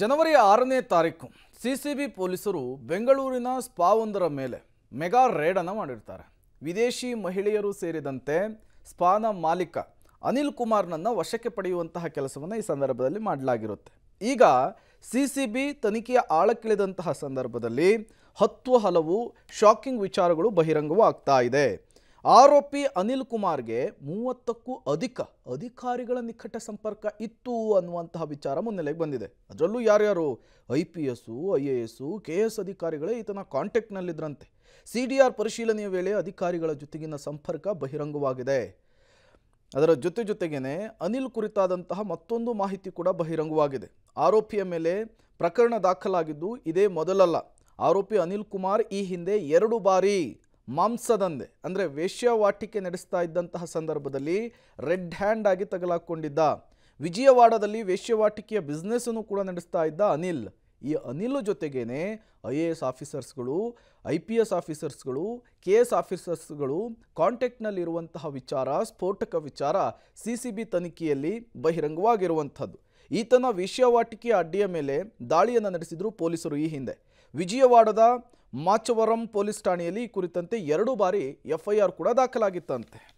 ಜನವರಿ ಆರನೇ ತಾರೀಕು C C B ಪೊಲೀಸರು ಬೆಂಗಳೂರಿನ ಸ್ಪಾವೊಂದರ ಮೇಲೆ ಮೆಗಾ ರೇಡನ್ನು ಮಾಡಿರ್ತಾರೆ ವಿದೇಶಿ ಮಹಿಳೆಯರು ಸೇರಿದಂತೆ ಸ್ಪಾನ ಮಾಲೀಕ ಅನಿಲ್ ಕುಮಾರ್ನನ್ನು ವಶಕ್ಕೆ ಪಡೆಯುವಂತಹ ಕೆಲಸವನ್ನು ಈ ಸಂದರ್ಭದಲ್ಲಿ ಮಾಡಲಾಗಿರುತ್ತೆ ಈಗ ಸಿ ಸಿ ಬಿ ತನಿಖೆಯ ಆಳಕ್ಕಿಳಿದಂತಹ ಸಂದರ್ಭದಲ್ಲಿ ಹತ್ತು ಹಲವು ಶಾಕಿಂಗ್ ವಿಚಾರಗಳು ಬಹಿರಂಗವೂ ಆಗ್ತಾ ಇದೆ ಆರೋಪಿ ಅನಿಲ್ ಕುಮಾರ್ಗೆ ಮೂವತ್ತಕ್ಕೂ ಅಧಿಕ ಅಧಿಕಾರಿಗಳ ನಿಕಟ ಸಂಪರ್ಕ ಇತ್ತು ಅನ್ನುವಂತಹ ವಿಚಾರ ಮುನ್ನೆಲೆಗೆ ಬಂದಿದೆ ಅದರಲ್ಲೂ ಯಾರ್ಯಾರು I P S I A S K S ಅಧಿಕಾರಿಗಳೇ ಈತನ ಕಾಂಟ್ಯಾಕ್ಟ್ನಲ್ಲಿದ್ದರಂತೆ ಸಿ ಡಿ ಆರ್ ಪರಿಶೀಲನೆಯ ವೇಳೆ ಅಧಿಕಾರಿಗಳ ಜೊತೆಗಿನ ಸಂಪರ್ಕ ಬಹಿರಂಗವಾಗಿದೆ ಅದರ ಜೊತೆ ಜೊತೆಗೇನೆ ಅನಿಲ್ ಕುರಿತಾದಂತಹ ಮತ್ತೊಂದು ಮಾಹಿತಿ ಕೂಡ ಬಹಿರಂಗವಾಗಿದೆ ಆರೋಪಿಯ ಮೇಲೆ ಪ್ರಕರಣ ದಾಖಲಾಗಿದ್ದು ಇದೇ ಮೊದಲಲ್ಲ ಆರೋಪಿ ಅನಿಲ್ ಕುಮಾರ್ ಈ ಹಿಂದೆ ಎರಡು ಬಾರಿ ಮಾಂಸದಂದೆ ಅಂದರೆ ವೇಶ್ಯವಾಟಿಕೆ ನಡೆಸ್ತಾ ಇದ್ದಂತಹ ಸಂದರ್ಭದಲ್ಲಿ ರೆಡ್ ಹ್ಯಾಂಡ್ ಆಗಿ ತಗಲಾಕೊಂಡಿದ್ದ ವಿಜಯವಾಡದಲ್ಲಿ ವೇಶ್ಯವಾಟಿಕೆಯ ಬಿಸ್ನೆಸ್ಸನ್ನು ಕೂಡ ನಡೆಸ್ತಾ ಇದ್ದ ಅನಿಲ್ ಈ ಅನಿಲ್ ಜೊತೆಗೇನೆ ಐ ಎ ಎಸ್ ಆಫೀಸರ್ಸ್ಗಳು ಐ ಪಿ ಎಸ್ ಆಫೀಸರ್ಸ್ಗಳು ಕೆ ಎಸ್ ಆಫೀಸರ್ಸ್ಗಳು ಕಾಂಟ್ಯಾಕ್ಟ್ನಲ್ಲಿರುವಂತಹ ವಿಚಾರ ಸ್ಫೋಟಕ ವಿಚಾರ ಸಿ ಸಿ ಬಿ ತನಿಖೆಯಲ್ಲಿ ಬಹಿರಂಗವಾಗಿರುವಂಥದ್ದು ಈತನ ವೇಶ್ಯಾವಾಟಿಕೆಯ ಅಡ್ಡಿಯ ಮೇಲೆ ದಾಳಿಯನ್ನು ನಡೆಸಿದರು ಪೊಲೀಸರು ಈ ಹಿಂದೆ ವಿಜಯವಾಡದ ಮಾಚವರಂ ಪೊಲೀಸ್ ಠಾಣೆಯಲ್ಲಿ ಈ ಕುರಿತಂತೆ ಎರಡು ಬಾರಿ ಎಫ್ಐಆರ್ ಕೂಡ ದಾಖಲಾಗಿತ್ತಂತೆ